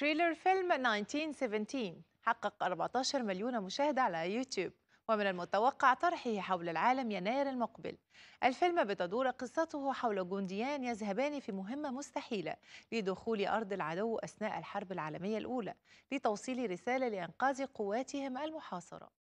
تريلر فيلم 1917 حقق 14 مليون مشاهدة على يوتيوب ومن المتوقع طرحه حول العالم يناير المقبل الفيلم بتدور قصته حول جنديان يذهبان في مهمة مستحيلة لدخول أرض العدو أثناء الحرب العالمية الأولى لتوصيل رسالة لإنقاذ قواتهم المحاصرة